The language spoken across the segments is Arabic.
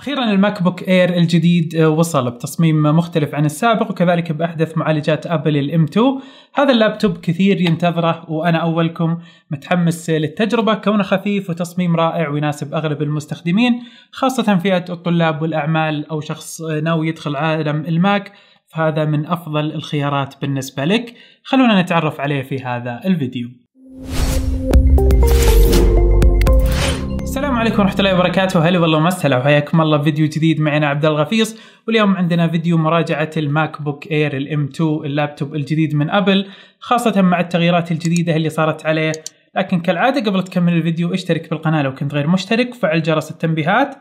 أخيرا الماك بوك إير الجديد آه، وصل بتصميم مختلف عن السابق وكذلك بأحدث معالجات أبل الام 2 هذا اللابتوب كثير ينتظره وأنا أولكم متحمس للتجربة كونه خفيف وتصميم رائع ويناسب أغلب المستخدمين خاصة فئة الطلاب والأعمال أو شخص ناوي يدخل عالم الماك فهذا من أفضل الخيارات بالنسبة لك خلونا نتعرف عليه في هذا الفيديو السلام عليكم ورحمة الله وبركاته، هلا والله ومسهلا وحياكم الله فيديو جديد معنا عبد الغفيص، واليوم عندنا فيديو مراجعة الماك بوك اير الام 2 اللابتوب الجديد من ابل، خاصة مع التغييرات الجديدة اللي صارت عليه، لكن كالعادة قبل تكمل الفيديو اشترك بالقناة لو كنت غير مشترك، وفعل جرس التنبيهات،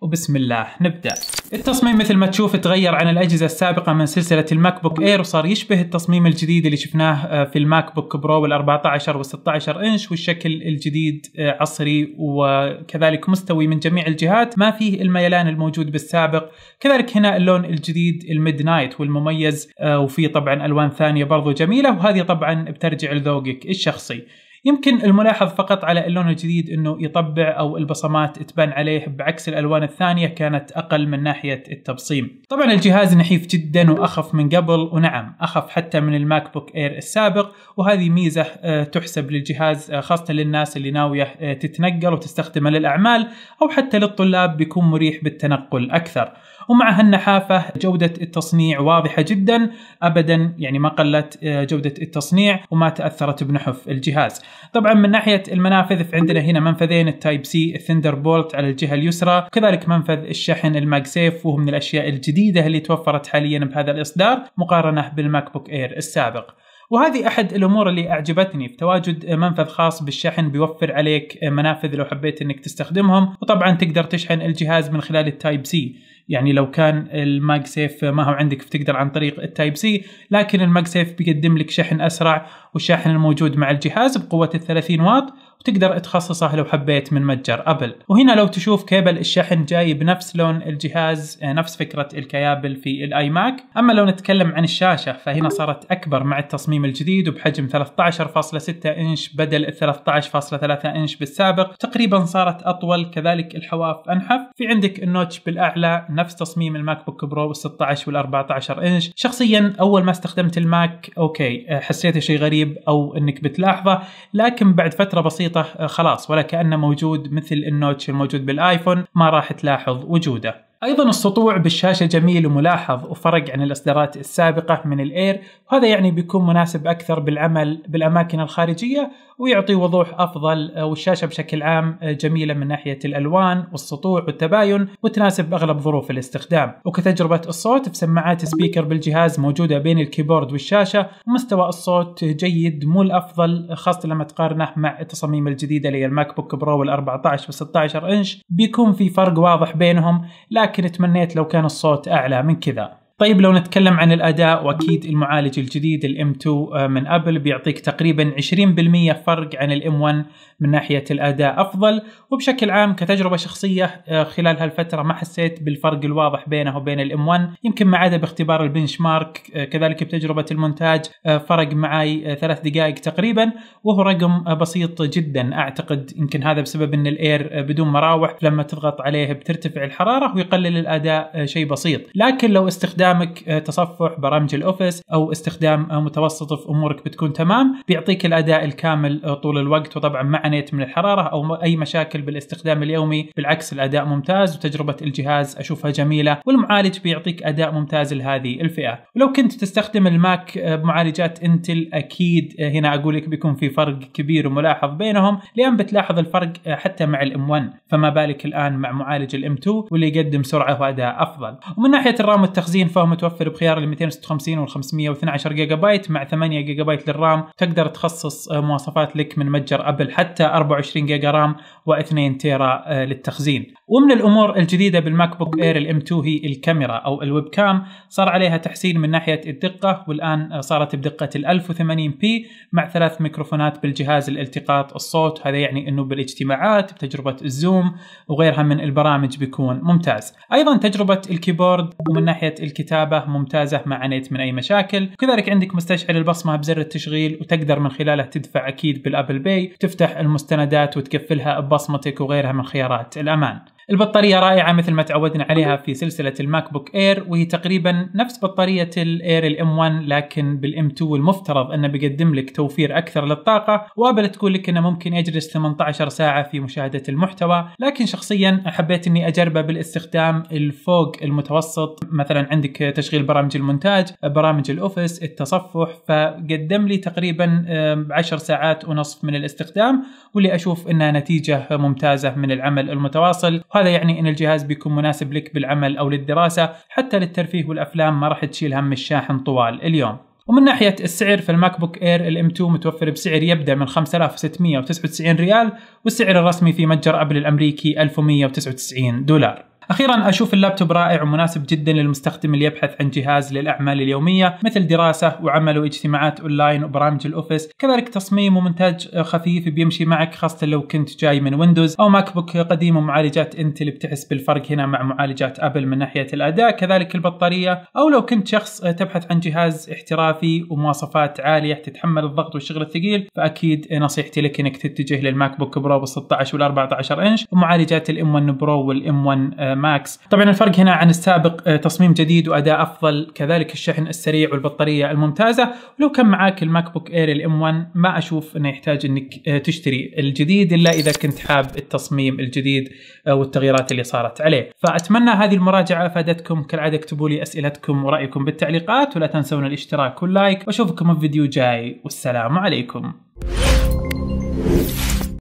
وبسم الله نبدأ التصميم مثل ما تشوف تغير عن الأجهزة السابقة من سلسلة الماك بوك اير وصار يشبه التصميم الجديد اللي شفناه آه، في الماك بوك برو وال14 وال16 انش والشكل الجديد آه، عصري وكذلك مستوي من جميع الجهات ما فيه الميلان الموجود بالسابق كذلك هنا اللون الجديد الميد نايت والمميز آه، وفيه طبعا ألوان ثانية برضو جميلة وهذه طبعا بترجع لذوقك الشخصي يمكن الملاحظ فقط على اللون الجديد انه يطبع او البصمات تبان عليه بعكس الالوان الثانيه كانت اقل من ناحيه التبصيم. طبعا الجهاز نحيف جدا واخف من قبل ونعم اخف حتى من الماك بوك اير السابق وهذه ميزه آه، تحسب للجهاز آه، خاصه للناس اللي ناويه آه، تتنقل وتستخدمه للاعمال او حتى للطلاب بيكون مريح بالتنقل اكثر. ومع هالنحافة جودة التصنيع واضحة جدا أبدا يعني ما قلت جودة التصنيع وما تأثرت بنحف الجهاز طبعا من ناحيه المنافذ فعندنا هنا منفذين التايب سي الثندر بولت على الجهه اليسرى كذلك منفذ الشحن الماكسيف وهو من الاشياء الجديده اللي توفرت حاليا بهذا الاصدار مقارنه بالماك بوك اير السابق وهذه احد الامور اللي اعجبتني في تواجد منفذ خاص بالشحن بيوفر عليك منافذ لو حبيت انك تستخدمهم وطبعا تقدر تشحن الجهاز من خلال التايب سي يعني لو كان الماج سيف ما هو عندك فتقدر عن طريق التايب سي لكن الماج سيف بيقدم لك شحن اسرع والشاحن الموجود مع الجهاز بقوه 30 واط وتقدر تخصصه لو حبيت من متجر ابل وهنا لو تشوف كيبل الشحن جاي بنفس لون الجهاز آه، نفس فكره الكيابل في الاي ماك اما لو نتكلم عن الشاشه فهنا صارت اكبر مع التصميم الجديد وبحجم 13.6 انش بدل 13.3 انش بالسابق تقريبا صارت اطول كذلك الحواف انحف في عندك النوتش بالاعلى نفس تصميم الماك بوك برو 16 وال 14 انش شخصيا اول ما استخدمت الماك اوكي آه، حسيت شيء غريب او انك بتلاحظه لكن بعد فتره بسيطه بسيطة آه، خلاص ولا كأنه موجود مثل النوتش الموجود بالايفون ما راح تلاحظ وجوده أيضا السطوع بالشاشة جميل وملاحظ وفرق عن الإصدارات السابقة من الإير وهذا يعني بيكون مناسب أكثر بالعمل بالأماكن الخارجية ويعطي وضوح أفضل آه، والشاشة بشكل عام آه، جميلة من ناحية الألوان والسطوع والتباين وتناسب أغلب ظروف الاستخدام وكتجربة الصوت بسماعات سبيكر بالجهاز موجودة بين الكيبورد والشاشة ومستوى الصوت جيد مو الأفضل خاصة لما تقارنه مع التصاميم الجديدة اللي هي الماك بوك برو وال 14 و 16 إنش بيكون في فرق واضح بينهم لكن لكن تمنيت لو كان الصوت أعلى من كذا طيب لو نتكلم عن الاداء واكيد المعالج الجديد الام 2 آه، من ابل بيعطيك تقريبا 20% فرق عن الام 1 من ناحيه الاداء افضل وبشكل عام كتجربه شخصيه آه، خلال هالفتره ما حسيت بالفرق الواضح بينه وبين الام 1 يمكن ما عدا باختبار البنش مارك آه، كذلك بتجربه المونتاج فرق معي ثلاث دقائق تقريبا وهو رقم بسيط جدا اعتقد يمكن هذا بسبب ان الاير بدون مراوح لما تضغط عليه بترتفع الحراره ويقلل الاداء شيء بسيط لكن لو استخدام استخدامك آه، تصفح برامج الاوفيس او استخدام آه، متوسط في امورك بتكون تمام بيعطيك الاداء الكامل آه، طول الوقت وطبعا ما عانيت من الحراره او اي مشاكل بالاستخدام اليومي بالعكس الاداء ممتاز وتجربه الجهاز اشوفها جميله والمعالج بيعطيك اداء ممتاز لهذه الفئه ولو كنت تستخدم الماك بمعالجات انتل اكيد هنا اقول لك بيكون في فرق كبير وملاحظ بينهم لان بتلاحظ الفرق حتى مع الام 1 فما بالك الان مع معالج الام 2 واللي يقدم سرعه واداء افضل ومن ناحيه الرام والتخزين فهو متوفر بخيار ال 256 وال 512 جيجا بايت مع 8 جيجا بايت للرام تقدر تخصص آه، مواصفات لك من متجر ابل حتى 24 جيجا رام و2 تيرا آه، للتخزين ومن الامور الجديده بالماك بوك اير الام 2 هي الكاميرا او الويب كام صار عليها تحسين من ناحيه الدقه والان آه، صارت بدقه ال 1080 بي مع ثلاث ميكروفونات بالجهاز الالتقاط الصوت هذا يعني انه بالاجتماعات بتجربه الزوم وغيرها من البرامج بيكون ممتاز ايضا تجربه الكيبورد ومن ناحيه الكتابه الكتابة ممتازه ما عانيت من اي مشاكل وكذلك عندك مستشعر البصمه بزر التشغيل وتقدر من خلاله تدفع اكيد بالابل باي تفتح المستندات وتقفلها ببصمتك وغيرها من خيارات الامان البطارية رائعة مثل ما تعودنا عليها في سلسلة الماك بوك اير وهي تقريبا نفس بطارية الاير الام 1 لكن بالام 2 المفترض انه بيقدم لك توفير اكثر للطاقة وابل تقول لك انه ممكن يجلس 18 ساعة في مشاهدة المحتوى لكن شخصيا حبيت اني اجربه بالاستخدام الفوق المتوسط مثلا عندك تشغيل برامج المونتاج برامج الاوفيس التصفح فقدم لي تقريبا 10 ساعات ونصف من الاستخدام واللي اشوف انها نتيجة ممتازة من العمل المتواصل وهذا يعني ان الجهاز بيكون مناسب لك بالعمل او للدراسه حتى للترفيه والافلام ما راح تشيل هم الشاحن طوال اليوم ومن ناحية السعر فالماك بوك اير الام 2 متوفر بسعر يبدأ من 5699 ريال والسعر الرسمي في متجر ابل الامريكي 1199 دولار أخيرا أشوف اللابتوب رائع ومناسب جدا للمستخدم اللي يبحث عن جهاز للأعمال اليومية مثل دراسة وعمل واجتماعات أونلاين وبرامج الأوفيس كذلك تصميم ومونتاج خفيف بيمشي معك خاصة لو كنت جاي من ويندوز أو ماك بوك قديم ومعالجات انتل بتحس بالفرق هنا مع معالجات أبل من ناحية الأداء كذلك البطارية أو لو كنت شخص تبحث عن جهاز احترافي ومواصفات عالية تتحمل الضغط والشغل الثقيل فأكيد نصيحتي لك أنك تتجه للماك بوك برو بال 16 وال 14 إنش ومعالجات الام 1 برو والام 1 ماكس طبعا الفرق هنا عن السابق آه، تصميم جديد واداء افضل كذلك الشحن السريع والبطاريه الممتازه ولو كان معاك الماك بوك اير الام 1 ما اشوف انه يحتاج انك آه، تشتري الجديد الا اذا كنت حاب التصميم الجديد آه، والتغييرات اللي صارت عليه فاتمنى هذه المراجعه افادتكم كالعاده اكتبوا لي اسئلتكم ورايكم بالتعليقات ولا تنسون الاشتراك واللايك واشوفكم في فيديو جاي والسلام عليكم